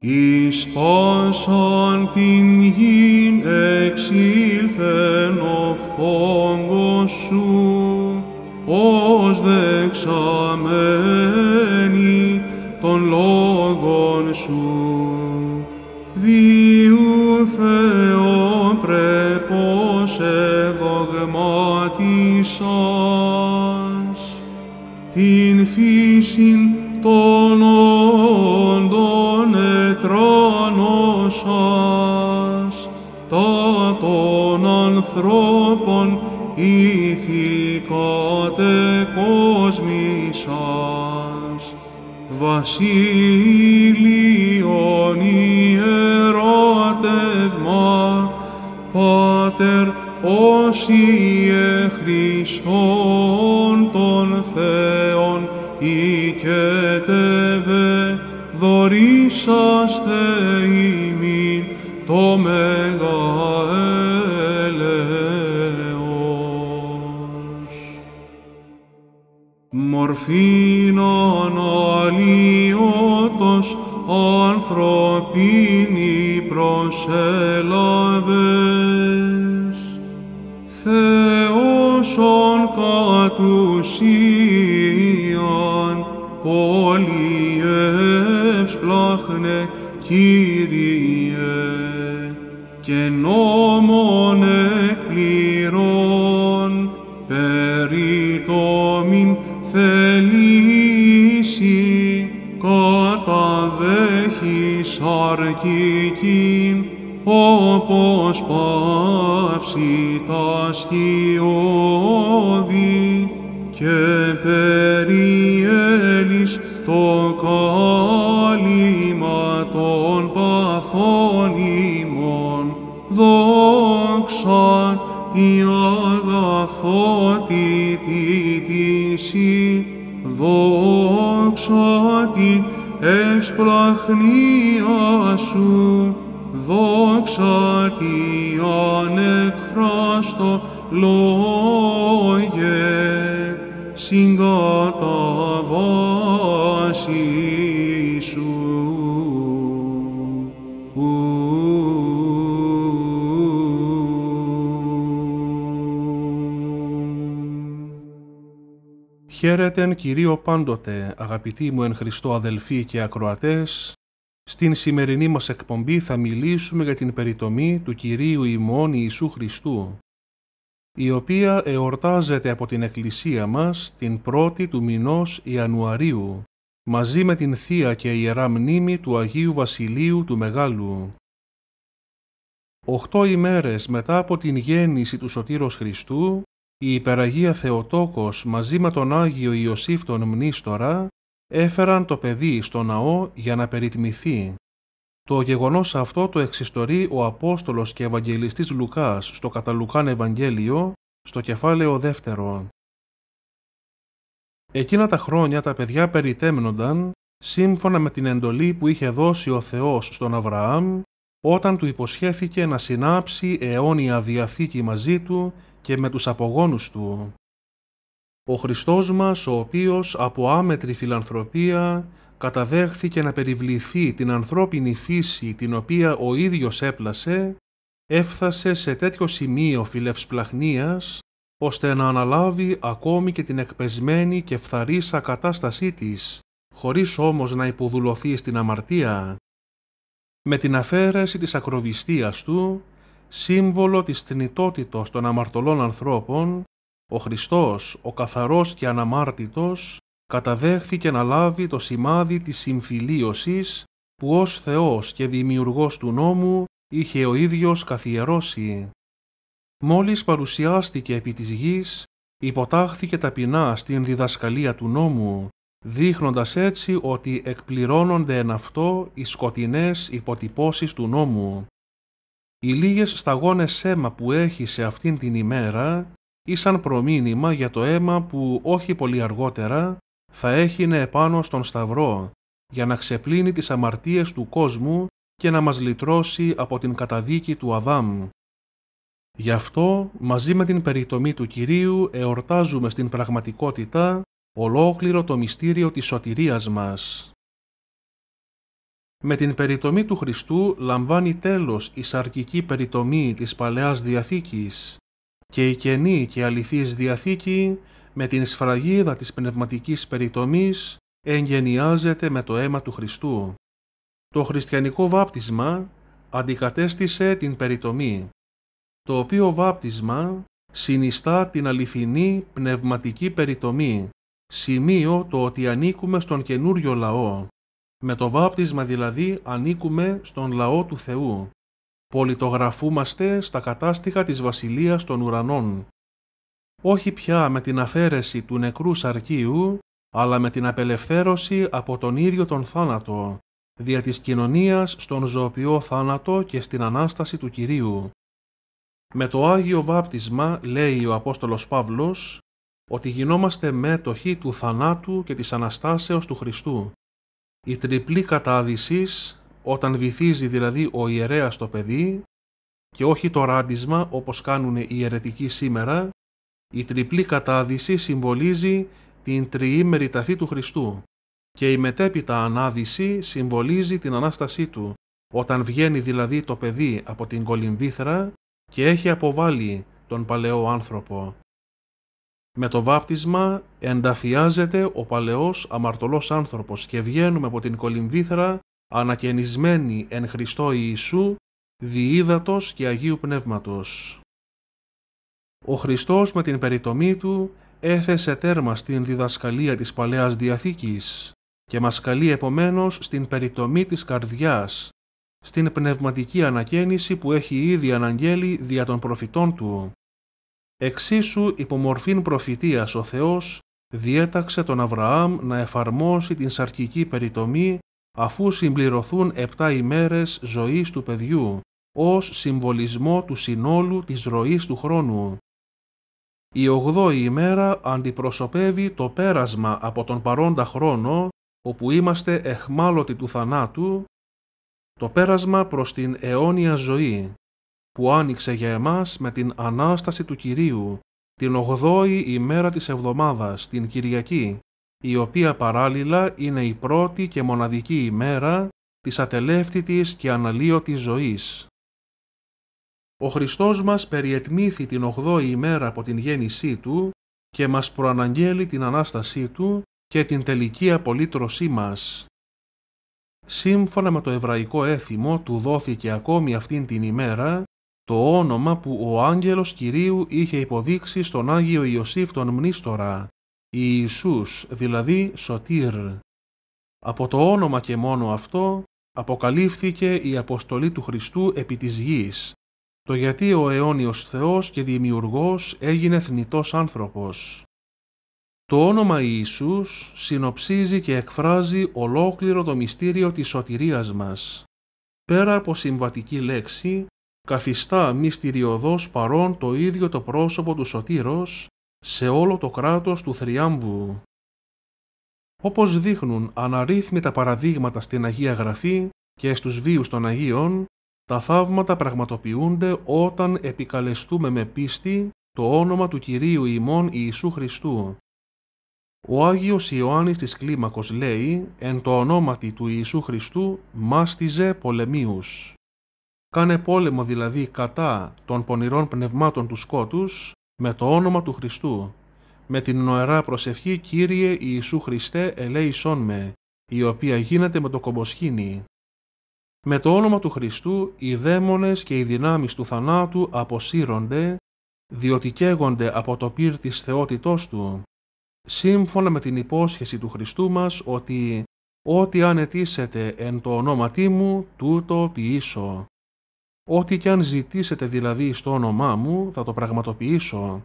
Εις την γην εξήλθεν ο φόγκος σου, ως δεξαμένη των λόγων σου. Διού Θεό πρέπος εδογμάτισας, την φύση ανθρώπων ηθικάτε κόσμισας, βασίλειον ιεράτευμα, Πάτερ όσιε Χριστόν των Θεών οικέτευε, δωρήσαστε ημίν το μεγάλο ημών, δόξαν τη αγαθότητη της η, δόξα τη ευσπλαχνία σου, δόξα τη ανεκφράστο λόγε, συγκατά Χαίρετεν Κυρίο πάντοτε, αγαπητοί μου εν Χριστώ αδελφοί και ακροατές. Στην σημερινή μας εκπομπή θα μιλήσουμε για την περιτομή του Κυρίου ημών Ιησού Χριστού, η οποία εορτάζεται από την Εκκλησία μας την 1 του μηνός Ιανουαρίου, μαζί με την Θεία και Ιερά Μνήμη του Αγίου Βασιλείου του Μεγάλου. Οχτώ ημέρες μετά από την γέννηση του Σωτήρος Χριστού, η υπεραγία Θεοτόκος μαζί με τον Άγιο Ιωσήφ τον Μνήστορα έφεραν το παιδί στο ναό για να περιτιμηθεί. Το γεγονός αυτό το εξιστορεί ο Απόστολος και Ευαγγελιστής Λουκάς στο καταλουκάν Ευαγγέλιο, στο κεφάλαιο δεύτερο. Εκείνα τα χρόνια τα παιδιά περιτέμνονταν, σύμφωνα με την εντολή που είχε δώσει ο Θεός στον Αβραάμ, όταν του υποσχέθηκε να συνάψει αιώνια διαθήκη μαζί του και με τους απογόνους του. Ο Χριστός μας, ο οποίος από άμετρη φιλανθρωπία καταδέχθηκε να περιβληθεί την ανθρώπινη φύση την οποία ο ίδιος έπλασε, έφτασε σε τέτοιο σημείο φιλευσπλαχνίας, ώστε να αναλάβει ακόμη και την εκπεσμένη και φθαρίσα κατάστασή της, χωρίς όμως να υποδουλωθεί στην αμαρτία. Με την αφαίρεση της ακροβιστίας του, σύμβολο της θνητότητος των αμαρτωλών ανθρώπων, ο Χριστός, ο καθαρός και αναμάρτητος, καταδέχθηκε να λάβει το σημάδι της συμφιλίωσης που ως Θεός και Δημιουργός του νόμου είχε ο ίδιος καθιερώσει. Μόλις παρουσιάστηκε επί της γης, υποτάχθηκε ταπεινά στην διδασκαλία του νόμου, δείχνοντας έτσι ότι εκπληρώνονται εν αυτό οι σκοτεινές υποτυπώσεις του νόμου οι λίγες σταγόνες αίμα που έχει σε αυτήν την ημέρα ήσαν προμήνυμα για το αίμα που όχι πολύ αργότερα θα έχινε επάνω στον σταυρό για να ξεπλύνει τις αμαρτίες του κόσμου και να μας λυτρώσει από την καταδίκη του Αδάμ. Γι' αυτό, μαζί με την περιτομή του Κυρίου, εορτάζουμε στην πραγματικότητα ολόκληρο το μυστήριο της σωτηρίας μας. Με την περιτομή του Χριστού λαμβάνει τέλος η σαρκική περιτομή της Παλαιάς Διαθήκης και η καινή και αληθής Διαθήκη με την σφραγίδα της πνευματικής περιτομής εγγενιάζεται με το αίμα του Χριστού. Το χριστιανικό βάπτισμα αντικατέστησε την περιτομή, το οποίο βάπτισμα συνιστά την αληθινή πνευματική περιτομή, σημείο το ότι ανήκουμε στον καινούριο λαό με το βάπτισμα δηλαδή ανήκουμε στον λαό του Θεού. Πολιτογραφούμαστε στα κατάστοιχα της Βασιλείας των Ουρανών. Όχι πια με την αφαίρεση του νεκρού σαρκίου, αλλά με την απελευθέρωση από τον ίδιο τον θάνατο, δια της κοινωνίας στον ζωοποιό θάνατο και στην Ανάσταση του Κυρίου. Με το Άγιο Βάπτισμα, λέει ο Απόστολος Παύλος, ότι γινόμαστε μέτοχοι του θανάτου και της Αναστάσεως του Χριστού. Η τριπλή κατάδυσης, όταν βυθίζει δηλαδή ο ιερέας το παιδί και όχι το ράντισμα όπως κάνουν οι ιερετικοί σήμερα, η τριπλή κατάδυση συμβολίζει την τριήμερη ταφή του Χριστού και η μετέπειτα ανάδυση συμβολίζει την Ανάστασή Του, όταν βγαίνει δηλαδή το παιδί από την κολυμβήθρα και έχει αποβάλει τον παλαιό άνθρωπο. Με το βάπτισμα ενταφιάζεται ο παλαιός αμαρτωλός άνθρωπος και βγαίνουμε από την κολυμβήθρα ανακαινισμένοι εν Χριστώ Ιησού, Διείδατος και Αγίου Πνεύματος. Ο Χριστός με την περιτομή Του έθεσε τέρμα στην διδασκαλία της Παλαιάς Διαθήκης και μας καλεί επομένως στην περιτομή της καρδιάς, στην πνευματική ανακαίνιση που έχει ήδη αναγγέλει δια των προφητών Του Εξίσου υπομορφήν προφητείας ο Θεός διέταξε τον Αβραάμ να εφαρμόσει την σαρκική περιτομή αφού συμπληρωθούν επτά ημέρες ζωής του παιδιού, ως συμβολισμό του συνόλου της ροής του χρόνου. Η ογδόη ημέρα αντιπροσωπεύει το πέρασμα από τον παρόντα χρόνο, όπου είμαστε εχμάλωτοι του θανάτου, το πέρασμα προς την αιώνια ζωή που άνοιξε για εμάς με την Ανάσταση του Κυρίου, την 8η ημέρα της εβδομάδας, την Κυριακή, η οποία παράλληλα είναι η πρώτη και μοναδική ημέρα της ατελεύτητης και αναλύωτης ζωής. Ο Χριστός μας περιετμήθη την 8η ημέρα από την γέννησή Του και μας προαναγγέλει την Ανάστασή Του και την τελική απολύτρωσή μας. Σύμφωνα με το εβραϊκό έθιμο του δόθηκε ακόμη αυτήν την ημέρα το όνομα που ο άγγελος Κυρίου είχε υποδείξει στον Άγιο Ιωσήφ τον Μνήστορα, Ιησούς, δηλαδή Σωτήρ. Από το όνομα και μόνο αυτό αποκαλύφθηκε η αποστολή του Χριστού επί της γης, το γιατί ο αιώνιος Θεός και Δημιουργός έγινε θνητός άνθρωπος. Το όνομα Ιησούς συνοψίζει και εκφράζει ολόκληρο το μυστήριο της σωτηρίας μας, πέρα από συμβατική λέξη καθιστά μυστηριωδώς παρόν το ίδιο το πρόσωπο του σωτήρος σε όλο το κράτος του θριάμβου. Όπως δείχνουν αναρρύθμιτα παραδείγματα στην Αγία Γραφή και στους βίους των Αγίων, τα θαύματα πραγματοποιούνται όταν επικαλεστούμε με πίστη το όνομα του Κυρίου ημών Ιησού Χριστού. Ο Άγιος Ιωάννης της Κλίμακος λέει «Εν το ονόματι του Ιησού Χριστού μάστιζε πολεμίους». Κάνε πόλεμο δηλαδή κατά των πονηρών πνευμάτων του σκότους με το όνομα του Χριστού, με την νοερά προσευχή «Κύριε Ιησού Χριστέ ελέησόν με», η οποία γίνεται με το κομποσχήνι. Με το όνομα του Χριστού οι δαίμονες και οι δυνάμεις του θανάτου αποσύρονται, διότι καίγονται από το πύρ της θεότητός του, σύμφωνα με την υπόσχεση του Χριστού μας ότι «Ό,τι αν εν το ονόματί μου, τούτο ποιήσω». Ό,τι κι αν ζητήσετε δηλαδή στο όνομά μου, θα το πραγματοποιήσω.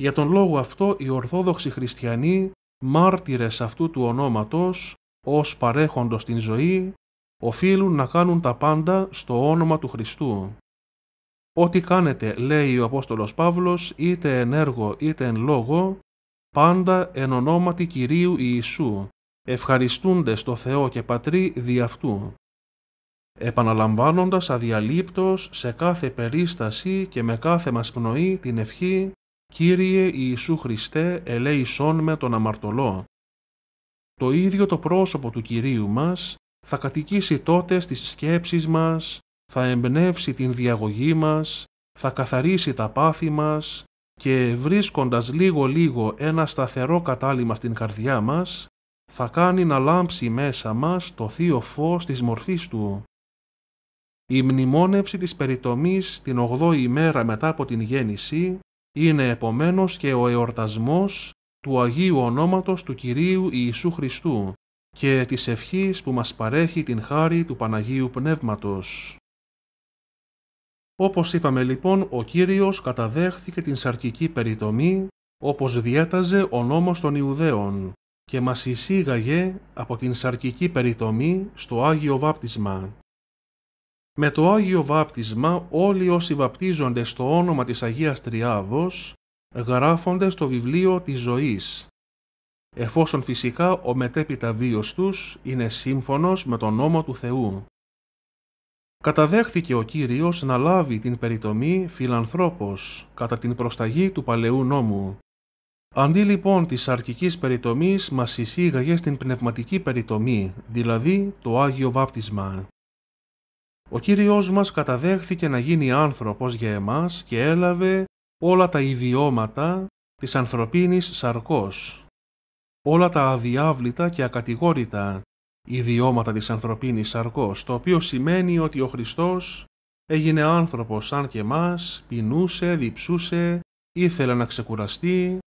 Για τον λόγο αυτό οι Ορθόδοξοι Χριστιανοί, μάρτυρες αυτού του ονόματος, ως παρέχοντος την ζωή, οφείλουν να κάνουν τα πάντα στο όνομα του Χριστού. Ό,τι κάνετε, λέει ο Απόστολος Παύλος, είτε εν έργο είτε εν λόγο, πάντα εν ονόματι Κυρίου Ιησού, ευχαριστούνται το Θεό και Πατρί δι' αυτού επαναλαμβάνοντας αδιαλείπτος σε κάθε περίσταση και με κάθε μας πνοή την ευχή «Κύριε Ιησού Χριστέ, ελέησόν με τον αμαρτωλό». Το ίδιο το πρόσωπο του Κυρίου μας θα κατοικήσει τότε στις σκέψεις μας, θα εμπνεύσει την διαγωγή μας, θα καθαρίσει τα πάθη μας και βρίσκοντας λίγο-λίγο ένα σταθερό κατάλημα στην καρδιά μας, θα κάνει να λάμψει μέσα μας το θείο φως της μορφής Του. Η μνημόνευση της περιτομής την 8η ημέρα μετά από την γέννηση είναι επομένως και ο εορτασμός του Αγίου Ονόματος του Κυρίου Ιησού Χριστού και της ευχής που μας παρέχει την χάρη του Παναγίου Πνεύματος. Όπως είπαμε λοιπόν, ο Κύριος καταδέχθηκε την σαρκική περιτομή όπως διέταζε ο νόμος των Ιουδαίων και μας εισήγαγε από την σαρκική περιτομή στο Άγιο Βάπτισμα. Με το Άγιο Βάπτισμα όλοι όσοι βαπτίζονται στο όνομα της Αγίας Τριάδος γράφονται στο βιβλίο της ζωής, εφόσον φυσικά ο μετέπειτα βίος τους είναι σύμφωνος με τον νόμο του Θεού. Καταδέχθηκε ο Κύριος να λάβει την περιτομή φιλανθρώπος κατά την προσταγή του παλαιού νόμου. Αντί λοιπόν της αρκικής περιτομής μας εισήγαγε στην πνευματική περιτομή, δηλαδή το Άγιο Βάπτισμα. Ο Κύριος μας καταδέχθηκε να γίνει άνθρωπος για εμάς και έλαβε όλα τα ιδιώματα της ανθρωπίνης σαρκός. Όλα τα αδιάβλητα και ακατηγόρητα ιδιώματα της ανθρωπίνης σαρκός, το οποίο σημαίνει ότι ο Χριστός έγινε άνθρωπος σαν και μας, πεινούσε, διψούσε, ήθελε να ξεκουραστεί,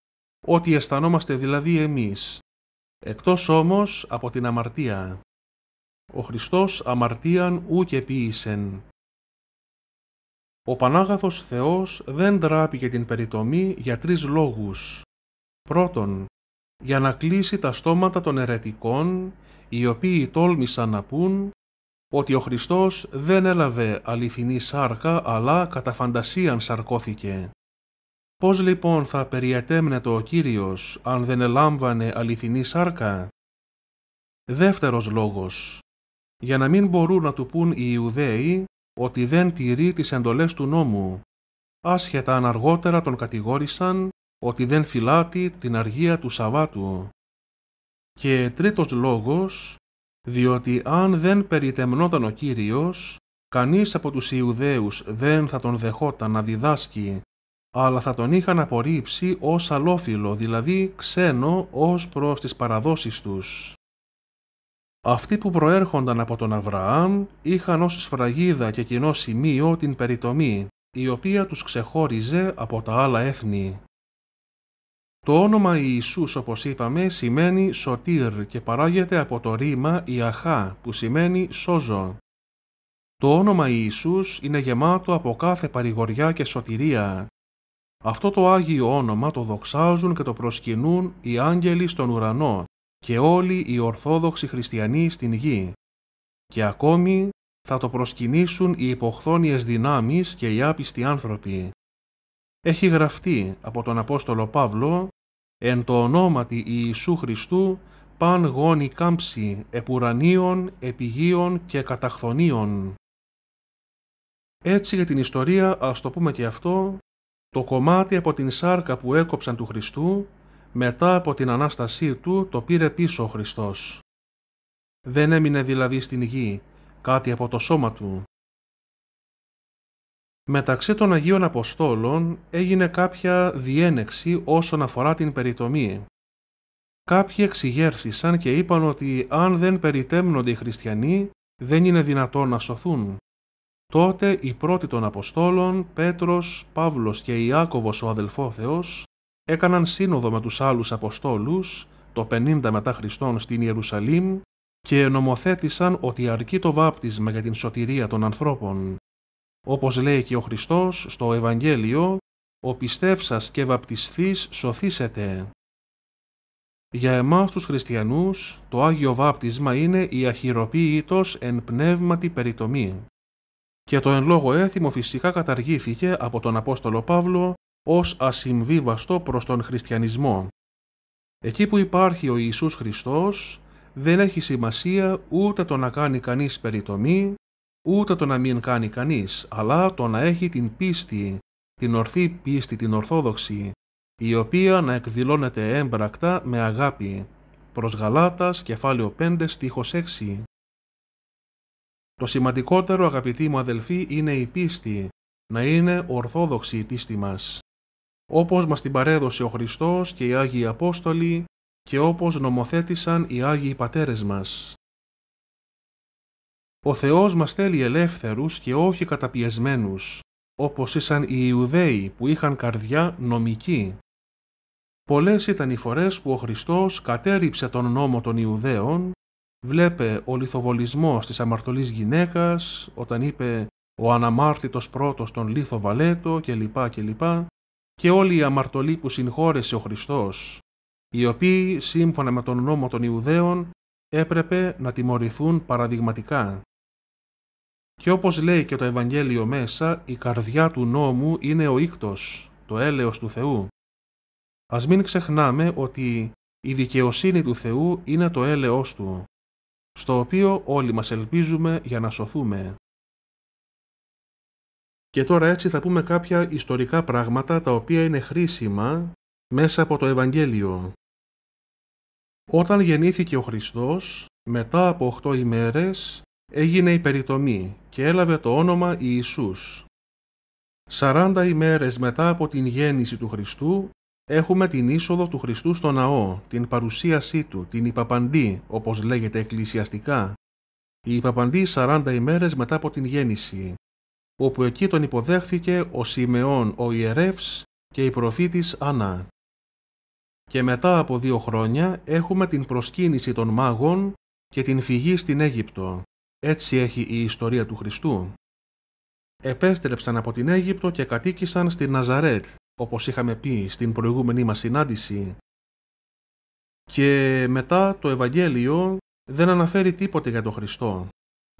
ό,τι αισθανόμαστε δηλαδή εμείς, εκτός όμως από την αμαρτία ο Χριστός αμαρτίαν και ποιήσεν. Ο Πανάγαθος Θεός δεν τράπηκε την περιτομή για τρεις λόγους. Πρώτον, για να κλείσει τα στόματα των ερετικών, οι οποίοι τόλμησαν να πούν ότι ο Χριστός δεν έλαβε αληθινή σάρκα, αλλά κατά φαντασίαν σαρκώθηκε. Πώς λοιπόν θα περιετέμνετο ο Κύριος αν δεν ελάμβανε αληθινή σάρκα. Δεύτερος λόγος για να μην μπορούν να του πούν οι Ιουδαίοι ότι δεν τηρεί τις εντολές του νόμου, άσχετα αν αργότερα τον κατηγόρησαν ότι δεν φυλάτει την αργία του Σαββάτου. Και τρίτος λόγος, διότι αν δεν περιτεμνόταν ο Κύριος, κανείς από τους Ιουδαίους δεν θα τον δεχόταν να διδάσκει, αλλά θα τον είχαν απορρίψει ως αλόφιλο, δηλαδή ξένο ως προς τις παραδόσεις τους. Αυτοί που προέρχονταν από τον Αβραάμ είχαν ως σφραγίδα και κοινό σημείο την περιτομή, η οποία τους ξεχώριζε από τα άλλα έθνη. Το όνομα Ιησούς, όπως είπαμε, σημαίνει «σωτήρ» και παράγεται από το ρήμα «Ιαχά», που σημαίνει «σώζω». Το όνομα Ιησούς είναι γεμάτο από κάθε παρηγοριά και σωτηρία. Αυτό το Άγιο όνομα το δοξάζουν και το προσκυνούν οι άγγελοι στον ουρανό και όλοι οι Ορθόδοξοι Χριστιανοί στην γη και ακόμη θα το προσκυνήσουν οι υποχθόνιες δυνάμεις και οι άπιστοι άνθρωποι. Έχει γραφτεί από τον Απόστολο Παύλο «Εν το ονόματι Ιησού Χριστού παν γόνι κάμψη επουρανίων, επιγείων και καταχθονίων». Έτσι για την ιστορία ας το πούμε και αυτό, το κομμάτι από την σάρκα που έκοψαν του Χριστού μετά από την Ανάστασή Του το πήρε πίσω ο Χριστός. Δεν έμεινε δηλαδή στην γη κάτι από το σώμα Του. Μεταξύ των Αγίων Αποστόλων έγινε κάποια διένεξη όσον αφορά την περιτομή. Κάποιοι εξηγέρθησαν και είπαν ότι αν δεν περιτέμνονται οι χριστιανοί, δεν είναι δυνατόν να σωθούν. Τότε οι πρώτοι των Αποστόλων, Πέτρος, Παύλος και Ιάκωβος ο Θεός, έκαναν σύνοδο με τους άλλους Αποστόλους το 50 μετά Χριστόν στην Ιερουσαλήμ και νομοθέτησαν ότι αρκεί το βάπτισμα για την σωτηρία των ανθρώπων. Όπως λέει και ο Χριστός στο Ευαγγέλιο, «Ο πιστεύσας και βαπτισθείς σωθήσετε». Για εμάς τους χριστιανούς, το Άγιο Βάπτισμα είναι η αχυροποίητος εν πνεύματι περιτομή. Και το εν λόγω έθιμο φυσικά καταργήθηκε από τον Απόστολο Παύλο ως ασυμβίβαστο προς τον χριστιανισμό. Εκεί που υπάρχει ο Ιησούς Χριστός, δεν έχει σημασία ούτε το να κάνει κανείς περιτομή, ούτε το να μην κάνει κανείς, αλλά το να έχει την πίστη, την ορθή πίστη, την ορθόδοξη, η οποία να εκδηλώνεται έμπρακτα με αγάπη. Προς Γαλάτας, κεφάλαιο 5, στίχος 6. Το σημαντικότερο αγαπητοί μου αδελφοί είναι η πίστη, να είναι ορθόδοξη η πίστη μας όπως μας την παρέδωσε ο Χριστός και οι Άγιοι Απόστολοι και όπως νομοθέτησαν οι Άγιοι Πατέρες μας. Ο Θεός μας θέλει ελεύθερους και όχι καταπιεσμένους, όπως ήσαν οι Ιουδαίοι που είχαν καρδιά νομική. Πολλές ήταν οι φορές που ο Χριστός κατέριψε τον νόμο των Ιουδαίων, βλέπε ο λιθοβολισμός της αμαρτωλής γυναίκας, όταν είπε «Ο αναμάρτητος πρώτος τον λίθο βαλέτο» κλπ και όλοι οι αμαρτωλοί που συγχώρεσε ο Χριστός, οι οποίοι σύμφωνα με τον νόμο των Ιουδαίων έπρεπε να τιμωρηθούν παραδειγματικά. Και όπως λέει και το Ευαγγέλιο μέσα, η καρδιά του νόμου είναι ο ίκτος, το έλεος του Θεού. Ας μην ξεχνάμε ότι η δικαιοσύνη του Θεού είναι το έλεος Του, στο οποίο όλοι μας ελπίζουμε για να σωθούμε. Και τώρα έτσι θα πούμε κάποια ιστορικά πράγματα τα οποία είναι χρήσιμα μέσα από το Ευαγγέλιο. Όταν γεννήθηκε ο Χριστός, μετά από 8 ημέρες έγινε η περιτομή και έλαβε το όνομα Ιησούς. 40 ημέρες μετά από την γέννηση του Χριστού έχουμε την είσοδο του Χριστού στο ναό, την παρουσίασή του, την υπαπαντή, όπως λέγεται εκκλησιαστικά. Η υπαπαντή 40 ημέρες μετά από την γέννηση όπου εκεί τον υποδέχθηκε ο Σιμεών ο ιερεύς και η προφήτης Ανά. Και μετά από δύο χρόνια έχουμε την προσκύνηση των μάγων και την φυγή στην Αίγυπτο. Έτσι έχει η ιστορία του Χριστού. Επέστρεψαν από την Αίγυπτο και κατοίκησαν στη Ναζαρέτ, όπως είχαμε πει στην προηγούμενή μας συνάντηση. Και μετά το Ευαγγέλιο δεν αναφέρει τίποτε για τον Χριστό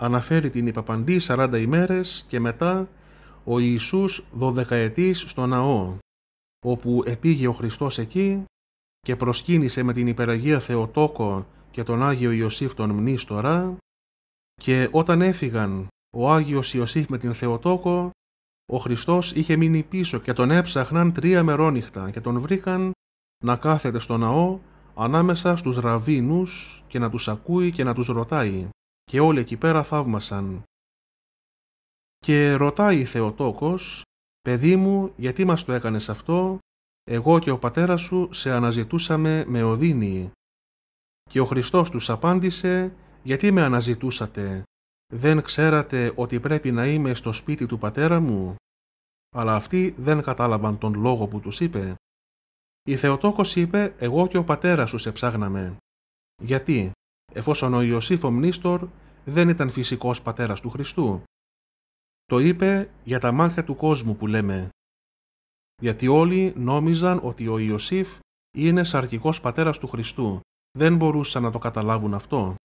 αναφέρει την υπαπαντή 40 ημέρες και μετά ο Ιησούς δωδεκαετής στο ναό, όπου επήγε ο Χριστός εκεί και προσκύνησε με την υπεραγία Θεοτόκο και τον Άγιο Ιωσήφ τον μνήστορα και όταν έφυγαν ο Άγιος Ιωσήφ με την Θεοτόκο, ο Χριστός είχε μείνει πίσω και τον έψαχναν τρία μερόνυχτα και τον βρήκαν να κάθεται στο ναό ανάμεσα στους ραβίνους και να τους ακούει και να τους ρωτάει και όλοι εκεί πέρα θαύμασαν. Και ρωτάει η Θεοτόκος «Παιδί μου, γιατί μας το έκανες αυτό, εγώ και ο πατέρας σου σε αναζητούσαμε με οδύνη». Και ο Χριστός τους απάντησε «Γιατί με αναζητούσατε, δεν ξέρατε ότι πρέπει να είμαι στο σπίτι του πατέρα μου» αλλά αυτοί δεν κατάλαβαν τον λόγο που τους είπε. Η Θεοτόκος είπε «Εγώ και ο πατέρας σου σε ψάχναμε». Γιατί? εφόσον ο Ιωσήφ ο Μνίστορ δεν ήταν φυσικός πατέρας του Χριστού. Το είπε για τα μάτια του κόσμου που λέμε, γιατί όλοι νόμιζαν ότι ο Ιωσήφ είναι σαρκικός πατέρας του Χριστού. Δεν μπορούσαν να το καταλάβουν αυτό.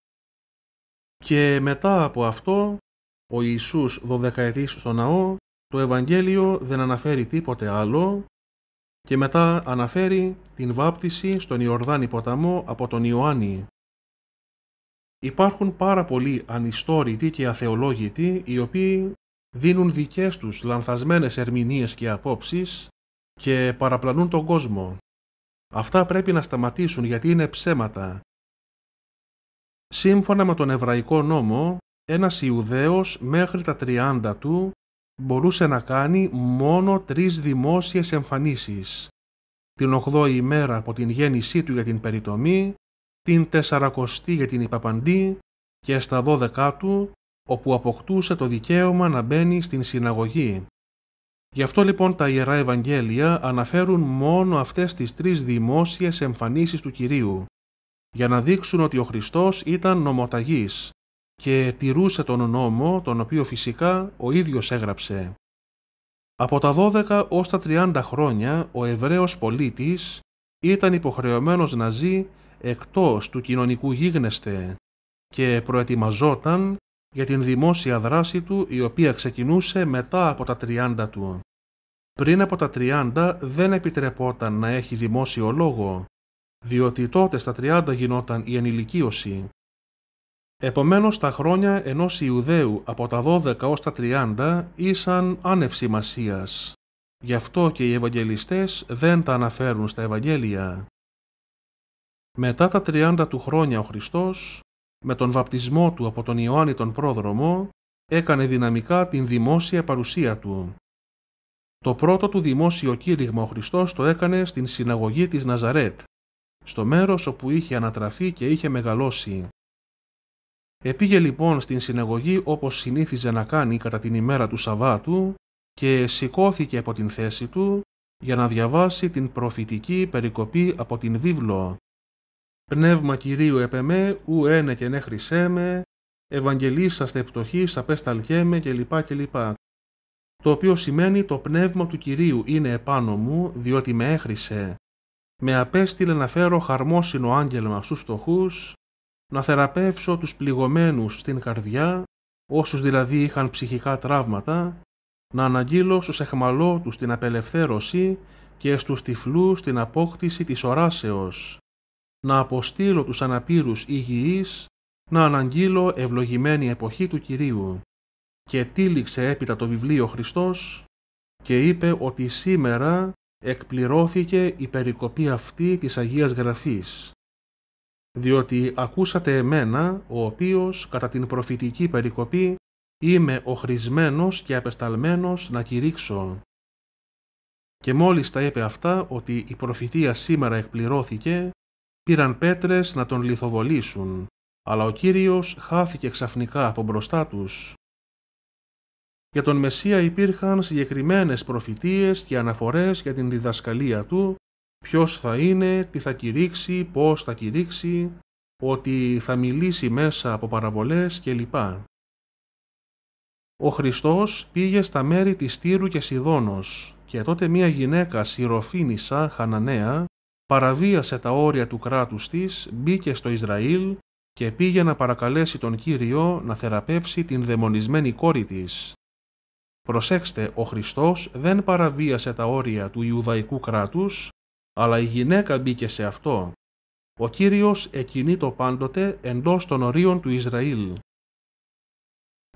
Και μετά από αυτό, ο Ιησούς δωδεκαετής στο ναό, το Ευαγγέλιο δεν αναφέρει τίποτε άλλο και μετά αναφέρει την βάπτιση στον Ιορδάνη ποταμό από τον Ιωάννη. Υπάρχουν πάρα πολλοί ανιστόρητοι και αθεολόγητοι οι οποίοι δίνουν δικές τους λανθασμένες ερμηνείες και απόψεις και παραπλανούν τον κόσμο. Αυτά πρέπει να σταματήσουν γιατί είναι ψέματα. Σύμφωνα με τον Εβραϊκό νόμο, ένας Ιουδαίος μέχρι τα 30 του μπορούσε να κάνει μόνο τρεις δημόσιες εμφανίσεις. Την 8η ημέρα από την γέννησή του για την περιτομή, την τεσσαρακοστή για την Υπαπαντή και στα δώδεκά του, όπου αποκτούσε το δικαίωμα να μπαίνει στην συναγωγή. Γι' αυτό λοιπόν τα Ιερά Ευαγγέλια αναφέρουν μόνο αυτές τις τρεις δημόσιες εμφανίσεις του Κυρίου, για να δείξουν ότι ο Χριστός ήταν νομοταγής και τηρούσε τον νόμο τον οποίο φυσικά ο ίδιος έγραψε. Από τα 12 έως τα 30 χρόνια ο Εβραίος πολίτης ήταν υποχρεωμένος να ζει εκτός του κοινωνικού γίγνεσθε και προετοιμαζόταν για την δημόσια δράση του η οποία ξεκινούσε μετά από τα 30 του. Πριν από τα 30 δεν επιτρεπόταν να έχει δημόσιο λόγο, διότι τότε στα 30 γινόταν η ενηλικίωση. Επομένως τα χρόνια ενός Ιουδαίου από τα 12 ως τα 30 ήσαν άνευ σημασίας. Γι' αυτό και οι Ευαγγελιστές δεν τα αναφέρουν στα Ευαγγέλια. Μετά τα 30 του χρόνια ο Χριστός, με τον βαπτισμό του από τον Ιωάννη τον πρόδρομο, έκανε δυναμικά την δημόσια παρουσία του. Το πρώτο του δημόσιο κήρυγμα ο Χριστός το έκανε στην συναγωγή της Ναζαρέτ, στο μέρος όπου είχε ανατραφεί και είχε μεγαλώσει. Επήγε λοιπόν στην συναγωγή όπως συνήθιζε να κάνει κατά την ημέρα του Σαββάτου και σηκώθηκε από την θέση του για να διαβάσει την προφητική περικοπή από την βίβλο Πνεύμα Κυρίου επεμέ, ου ένε και νε χρυσέ με, Ευαγγελίσαστε πτωχή, απέσταλκέ με κλπ. Το οποίο σημαίνει το πνεύμα του Κυρίου είναι επάνω μου, διότι με έχρισε. Με απέστειλε να φέρω χαρμόσυνο άγγελμα στους φτωχούς, να θεραπεύσω τους πληγωμένους στην καρδιά, όσους δηλαδή είχαν ψυχικά τραύματα, να αναγγείλω στους εχμαλώτους την απελευθέρωση και στους τυφλούς την απόκτηση της οράσεως, να αποστείλω τους αναπήρους υγιείς, να αναγγείλω ευλογημένη εποχή του Κυρίου. Και τήληξε έπειτα το βιβλίο Χριστός και είπε ότι σήμερα εκπληρώθηκε η περικοπή αυτή της Αγίας Γραφής. Διότι ακούσατε εμένα, ο οποίος κατά την προφητική περικοπή είμαι οχρισμένος και απεσταλμένος να κηρύξω. Και μόλις τα είπε αυτά ότι η προφητεία σήμερα εκπληρώθηκε, Πήραν πέτρες να τον λιθοβολήσουν, αλλά ο Κύριος χάθηκε ξαφνικά από μπροστά τους. Για τον Μεσσία υπήρχαν συγκεκριμένες προφητείες και αναφορές για την διδασκαλία του, ποιος θα είναι, τι θα κηρύξει, πώς θα κηρύξει, ότι θα μιλήσει μέσα από παραβολές κλπ. Ο Χριστός πήγε στα μέρη της Τύρου και Σιδόνος και τότε μία γυναίκα σιροφίνησα, Χαναναία, παραβίασε τα όρια του κράτους της, μπήκε στο Ισραήλ και πήγε να παρακαλέσει τον Κύριο να θεραπεύσει την δαιμονισμένη κόρη της. Προσέξτε, ο Χριστός δεν παραβίασε τα όρια του Ιουδαϊκού κράτους, αλλά η γυναίκα μπήκε σε αυτό. Ο Κύριος εκινεί το πάντοτε εντός των ορίων του Ισραήλ.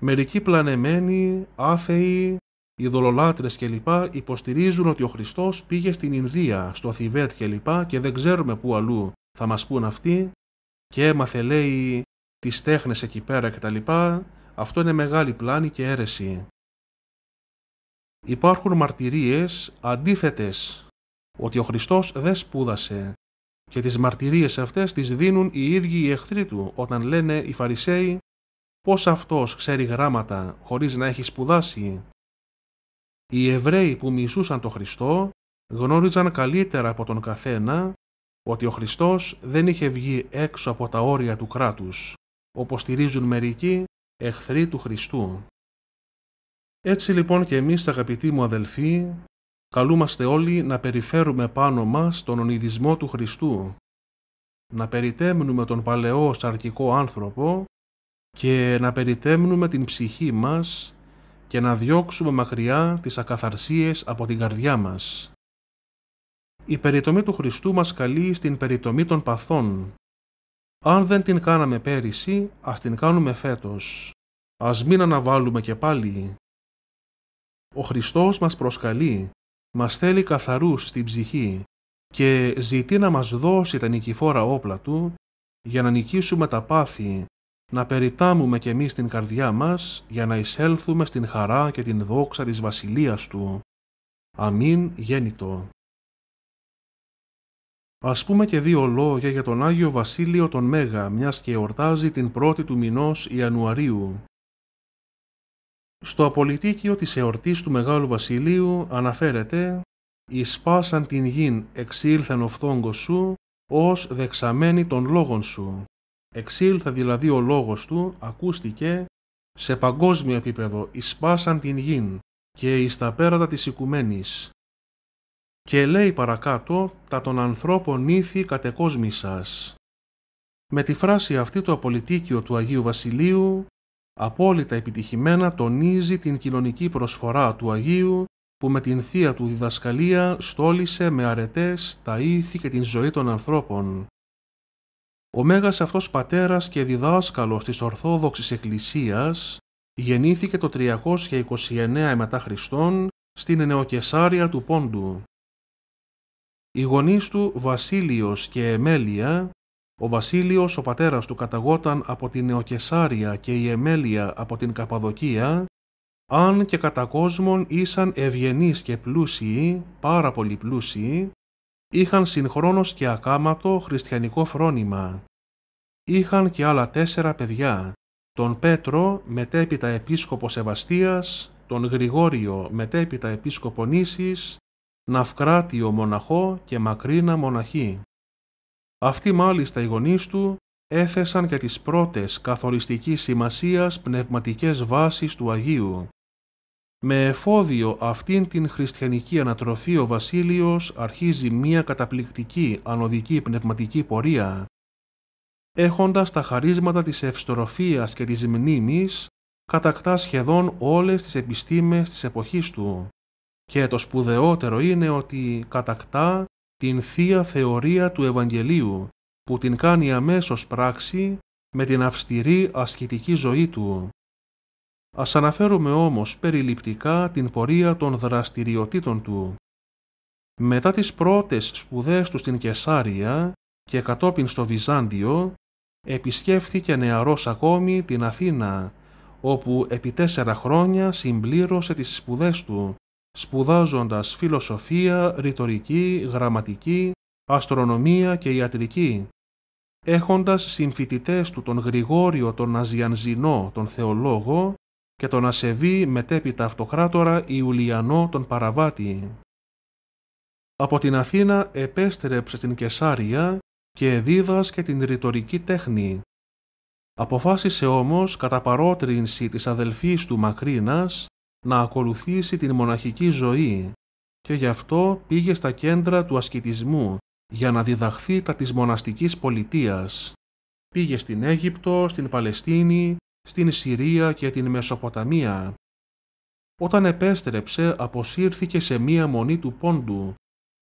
Μερικοί πλανεμένοι, άθεοι, οι δολολάτρες κλπ. υποστηρίζουν ότι ο Χριστός πήγε στην Ινδία, στο Θιβέτ κλπ. Και, δεν ξέρουμε πού αλλού θα μας πούν αυτοί και έμαθε λέει τις τέχνες εκεί πέρα κτλ. Αυτό είναι μεγάλη πλάνη και αίρεση. Υπάρχουν μαρτυρίες αντίθετες ότι ο Χριστός δεν σπούδασε και τις μαρτυρίες αυτές τις δίνουν οι ίδιοι οι εχθροί του όταν λένε οι Φαρισαίοι πως αυτός ξέρει γράμματα χωρίς να έχει σπουδάσει οι Εβραίοι που μισούσαν τον Χριστό γνώριζαν καλύτερα από τον καθένα ότι ο Χριστός δεν είχε βγει έξω από τα όρια του κράτους, όπως στηρίζουν μερικοί εχθροί του Χριστού. Έτσι λοιπόν και εμείς αγαπητοί μου αδελφοί, καλούμαστε όλοι να περιφέρουμε πάνω μας τον ονειδισμό του Χριστού, να περιτέμνουμε τον παλαιό σαρκικό άνθρωπο και να περιτέμνουμε την ψυχή μας και να διώξουμε μακριά τις ακαθαρσίες από την καρδιά μας. Η περιτομή του Χριστού μας καλεί στην περιτομή των παθών. Αν δεν την κάναμε πέρυσι, ας την κάνουμε φέτος. Ας μην αναβάλουμε και πάλι. Ο Χριστός μας προσκαλεί, μας θέλει καθαρούς στην ψυχή και ζητεί να μας δώσει τα νικηφόρα όπλα Του για να νικήσουμε τα πάθη να περιτάμουμε κι εμείς την καρδιά μας για να εισέλθουμε στην χαρά και την δόξα της Βασιλείας Του. Αμήν γέννητο. Ας πούμε και δύο λόγια για τον Άγιο Βασίλειο τον Μέγα, μιας και εορτάζει την πρώτη του μηνός Ιανουαρίου. Στο απολυτίκιο της εορτής του Μεγάλου Βασιλείου αναφέρεται «Ισπάσαν την γην εξήλθεν ο φθόγκος σου, ως δεξαμένη των λόγων σου». Εξήλθα δηλαδή ο λόγος του, ακούστηκε, σε παγκόσμιο επίπεδο, εισπάσαν την γην και εις τα πέρατα της οικουμένης. Και λέει παρακάτω, τα των ανθρώπων ήθη κατεκόσμησας. Με τη φράση αυτή το απολυτίκιο του Αγίου Βασιλείου απόλυτα επιτυχημένα τονίζει την κοινωνική προσφορά του Αγίου που με την θεία του διδασκαλία στόλισε με αρετές τα ήθη και την ζωή των ανθρώπων ο Μέγας αυτός πατέρας και διδάσκαλος της Ορθόδοξης Εκκλησίας γεννήθηκε το 329 μετά Χριστόν στην Νεοκεσάρια του Πόντου. Οι γονείς του Βασίλειος και Εμέλια, ο Βασίλειος ο πατέρας του καταγόταν από την Νεοκεσάρια και η Εμέλια από την Καπαδοκία, αν και κατά κόσμον ήσαν ευγενείς και πλούσιοι, πάρα πολύ πλούσιοι, είχαν συγχρόνως και ακάματο χριστιανικό φρόνημα. Είχαν και άλλα τέσσερα παιδιά, τον Πέτρο μετέπειτα επίσκοπος Σεβαστίας, τον Γρηγόριο μετέπειτα επίσκοπο Νήσης, Ναυκράτιο μοναχό και Μακρίνα μοναχή. Αυτοί μάλιστα οι γονείς του έθεσαν και τις πρώτες καθοριστικής σημασίας πνευματικές βάσεις του Αγίου, με εφόδιο αυτήν την χριστιανική ανατροφή ο Βασίλειος αρχίζει μία καταπληκτική ανωδική πνευματική πορεία, έχοντας τα χαρίσματα της ευστοροφίας και της μνήμης, κατακτά σχεδόν όλες τις επιστήμες της εποχής του. Και το σπουδαιότερο είναι ότι κατακτά την θεία θεωρία του Ευαγγελίου, που την κάνει αμέσως πράξη με την αυστηρή ασχητική ζωή του. Ας αναφέρουμε όμως περιληπτικά την πορεία των δραστηριοτήτων του. Μετά τις πρώτες σπουδές του στην Κεσάρια και κατόπιν στο Βυζάντιο, επισκέφθηκε νεαρός ακόμη την Αθήνα, όπου επί τέσσερα χρόνια συμπλήρωσε τις σπουδές του, σπουδάζοντας φιλοσοφία, ρητορική, γραμματική, αστρονομία και ιατρική, έχοντας συμφοιτητές του τον Γρηγόριο τον Αζιανζινό τον θεολόγο και τον ασεβή μετέπειτα αυτοκράτορα Ιουλιανό τον Παραβάτη. Από την Αθήνα επέστρεψε στην Κεσάρια και δίδασκε την ρητορική τέχνη. Αποφάσισε όμως κατά παρότρινση της αδελφής του Μακρίνας να ακολουθήσει την μοναχική ζωή και γι' αυτό πήγε στα κέντρα του ασκητισμού για να διδαχθεί τα της μοναστικής πολιτείας. Πήγε στην Αίγυπτο, στην Παλαιστίνη, στην Συρία και την Μεσοποταμία. Όταν επέστρεψε αποσύρθηκε σε μία μονή του πόντου,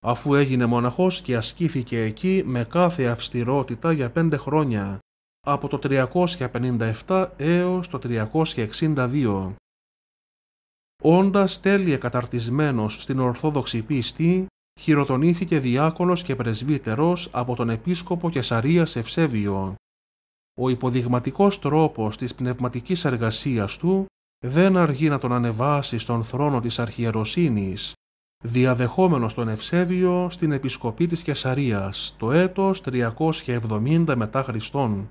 αφού έγινε μοναχός και ασκήθηκε εκεί με κάθε αυστηρότητα για πέντε χρόνια, από το 357 έως το 362. Όντας τέλεια καταρτισμένος στην Ορθόδοξη πίστη, χειροτονήθηκε διάκονος και πρεσβύτερος από τον επίσκοπο Κεσαρίας Ευσέβιο ο υποδειγματικός τρόπος της πνευματικής εργασίας του δεν αργεί να τον ανεβάσει στον θρόνο της αρχιεροσύνης, διαδεχόμενος τον Ευσέβιο στην επισκοπή της Κεσαρίας το έτος 370 μετά Χριστόν.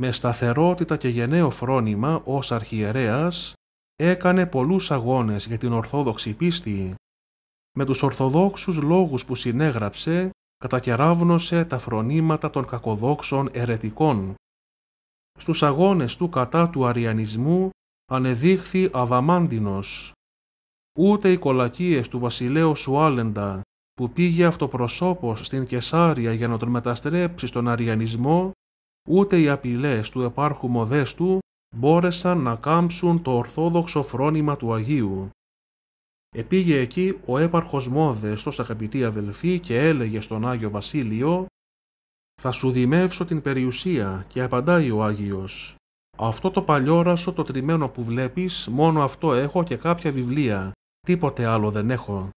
Με σταθερότητα και γενναίο φρόνημα ως αρχιερέας έκανε πολλούς αγώνες για την Ορθόδοξη πίστη. Με τους Ορθοδόξους λόγους που συνέγραψε κατακεράβνωσε τα φρονήματα των κακοδόξων ερετικών. Στους αγώνες του κατά του αριανισμού ανεδείχθη αδαμάντινος. Ούτε οι κολακίες του βασιλέου Σουάλεντα, που πήγε αυτοπροσώπως στην Κεσάρια για να τον μεταστρέψει στον αριανισμό, ούτε οι απειλές του επάρχου μοδέστου μπόρεσαν να κάμψουν το ορθόδοξο φρόνημα του Αγίου. Επήγε εκεί ο έπαρχος Μόδες, τόσα αγαπητοί αδελφοί, και έλεγε στον Άγιο Βασίλειο «Θα σου δημεύσω την περιουσία» και απαντάει ο Άγιος «Αυτό το παλιόρασο το τριμμένο που βλέπεις, μόνο αυτό έχω και κάποια βιβλία, τίποτε άλλο δεν έχω».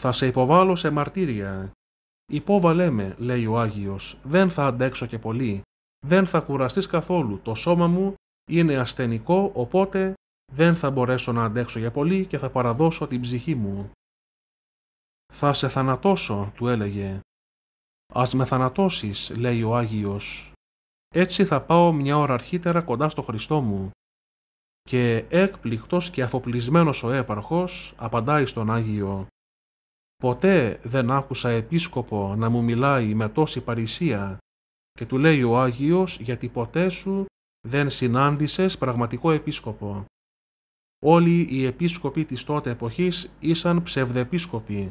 «Θα σε υποβάλω σε μαρτύρια». «Υπόβαλέ με», λέει ο Άγιος, «δεν θα αντέξω και απανταει ο αγιος αυτο το παλιορασο το τριμμενο που βλεπεις μονο αυτο εχω και καποια βιβλια τιποτε αλλο δεν εχω θα σε υποβαλω σε μαρτυρια υποβαλε λεει ο αγιος δεν θα κουραστείς καθόλου, το σώμα μου είναι ασθενικό, οπότε δεν θα μπορέσω να αντέξω για πολύ και θα παραδώσω την ψυχή μου. «Θα σε θανατώσω», του έλεγε. «Ας με θανατώσεις», λέει ο Άγιος. «Έτσι θα πάω μια ώρα αρχίτερα κοντά στο Χριστό μου». Και έκπληκτος και αφοπλισμένος ο έπαρχος απαντάει στον Άγιο. «Ποτέ δεν άκουσα επίσκοπο να μου μιλάει με τόση παρησία». Και του λέει ο Άγιος «Γιατί ποτέ σου δεν συνάντησες πραγματικό επίσκοπο». Όλοι οι επίσκοποι της τότε εποχής ήσαν ψευδεπίσκοποι.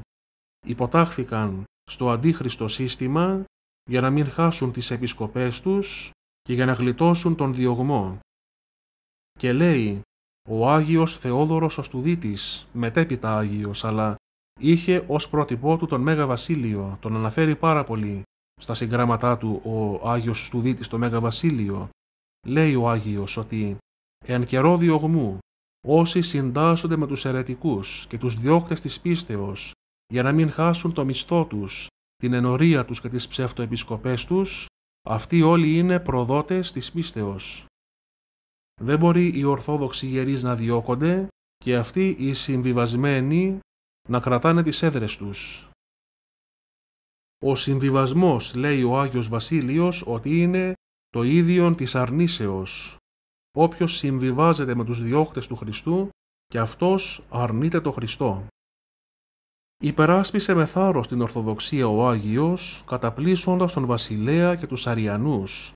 Υποτάχθηκαν στο αντίχριστο σύστημα για να μην χάσουν τις επισκοπές τους και για να γλιτώσουν τον διωγμό. Και λέει ο Άγιος Θεόδωρος ο Στουδίτης, μετέπειτα Άγιος, αλλά είχε ως πρότυπό του τον Μέγα Βασίλειο, τον αναφέρει πάρα πολύ στα συγγράμματά του ο Άγιος Στουδίτης το Μέγα Βασίλειο. Λέει ο Άγιος ότι «Εν καιρό διωγμού όσοι συντάσσονται με τους αιρετικούς και τους διώκτες της πίστεως, για να μην χάσουν το μισθό τους, την ενορία τους και τις ψευτοεπισκοπές τους, αυτοί όλοι είναι προδότες της πίστεως. Δεν μπορεί οι Ορθόδοξοι ιερείς να διώκονται και αυτοί οι συμβιβασμένοι να κρατάνε τις έδρες τους. Ο συμβιβασμός λέει ο Άγιος Βασίλειος ότι είναι το ίδιο της αρνήσεως, όποιος συμβιβάζεται με τους διώχτες του Χριστού και αυτός αρνείται το Χριστό. Υπεράσπισε με θάρρος την Ορθοδοξία ο Άγιος, καταπλήσοντας τον βασιλέα και τους Αριανούς.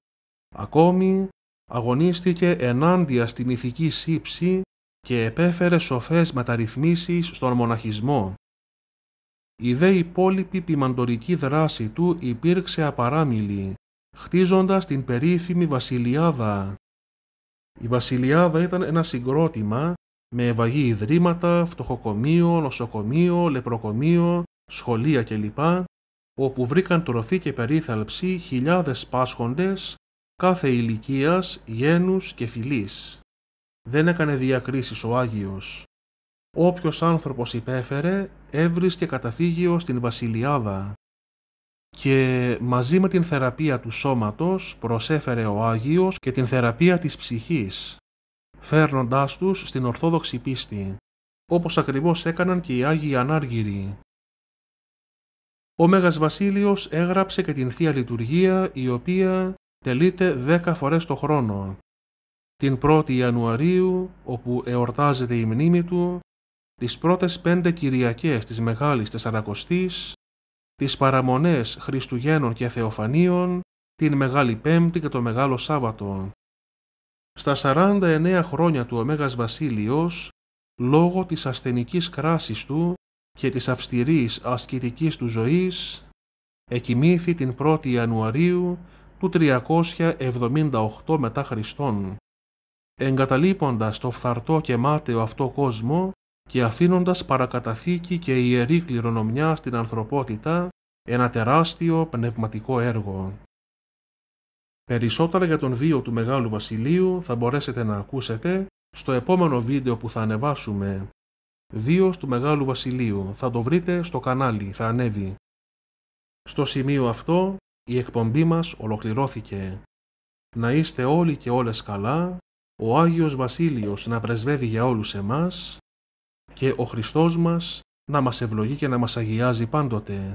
Ακόμη, αγωνίστηκε ενάντια στην ηθική σύψη και επέφερε σοφές μεταρρυθμίσεις στον μοναχισμό. Η δε υπόλοιπη ποιμαντορική δράση του υπήρξε απαράμιλη, χτίζοντας την περίφημη βασιλιάδα, η Βασιλιάδα ήταν ένα συγκρότημα με ευαγή ιδρύματα, φτωχοκομείο, νοσοκομείο, λεπροκομείο, σχολεία κλπ. όπου βρήκαν τροφή και περίθαλψη χιλιάδες πάσχοντες κάθε ηλικίας, γένους και φυλής. Δεν έκανε διακρίσεις ο Άγιος. Όποιος άνθρωπος υπέφερε έβρισκε καταφύγιο στην βασιλιάδα και μαζί με την θεραπεία του σώματος προσέφερε ο Άγιος και την θεραπεία της ψυχής, φέρνοντάς τους στην Ορθόδοξη πίστη, όπως ακριβώς έκαναν και οι Άγιοι Ανάργυροι. Ο Μέγας Βασίλειος έγραψε και την Θεία Λειτουργία, η οποία τελείται δέκα φορές το χρόνο. Την 1η Ιανουαρίου, όπου εορτάζεται η μνήμη του, τις πρώτες πέντε Κυριακές της Μεγάλης Τεσσαρακοστής τις παραμονές Χριστουγέννων και Θεοφανίων, την Μεγάλη Πέμπτη και το Μεγάλο Σάββατο. Στα 49 χρόνια του ο Μέγας Βασίλειος, λόγω της ασθενικής κράσης του και της αυστηρής ασκητικής του ζωής, εκοιμήθη την 1η Ιανουαρίου του 378 μετά Χριστόν. Εγκαταλείποντας το φθαρτό και μάταιο αυτό κόσμο, και αφήνοντας παρακαταθήκη και ιερή κληρονομιά στην ανθρωπότητα ένα τεράστιο πνευματικό έργο. Περισσότερα για τον βίο του Μεγάλου Βασιλείου θα μπορέσετε να ακούσετε στο επόμενο βίντεο που θα ανεβάσουμε. Βίος του Μεγάλου Βασιλείου θα το βρείτε στο κανάλι, θα ανέβει. Στο σημείο αυτό η εκπομπή μας ολοκληρώθηκε. Να είστε όλοι και όλες καλά, ο Άγιος Βασίλειος να πρεσβεύει για όλους εμάς και ο Χριστός μας να μας ευλογεί και να μας αγιάζει πάντοτε.